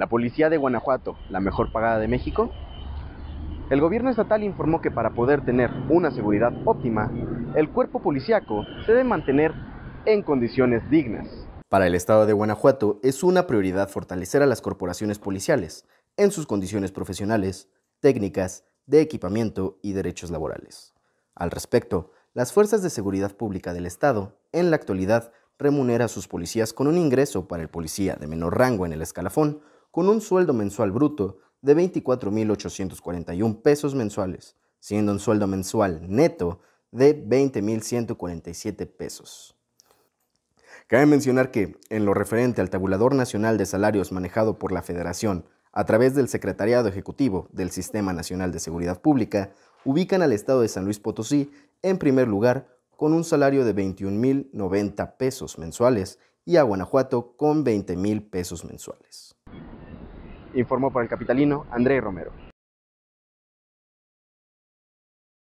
la policía de Guanajuato, la mejor pagada de México? El gobierno estatal informó que para poder tener una seguridad óptima, el cuerpo policíaco se debe mantener en condiciones dignas. Para el Estado de Guanajuato es una prioridad fortalecer a las corporaciones policiales en sus condiciones profesionales, técnicas, de equipamiento y derechos laborales. Al respecto, las Fuerzas de Seguridad Pública del Estado, en la actualidad, remunera a sus policías con un ingreso para el policía de menor rango en el escalafón con un sueldo mensual bruto de 24.841 pesos mensuales, siendo un sueldo mensual neto de 20.147 pesos. Cabe mencionar que, en lo referente al tabulador nacional de salarios manejado por la Federación a través del Secretariado Ejecutivo del Sistema Nacional de Seguridad Pública, ubican al Estado de San Luis Potosí en primer lugar con un salario de 21.090 pesos mensuales y a Guanajuato con 20.000 pesos mensuales informó por el capitalino Andrés Romero.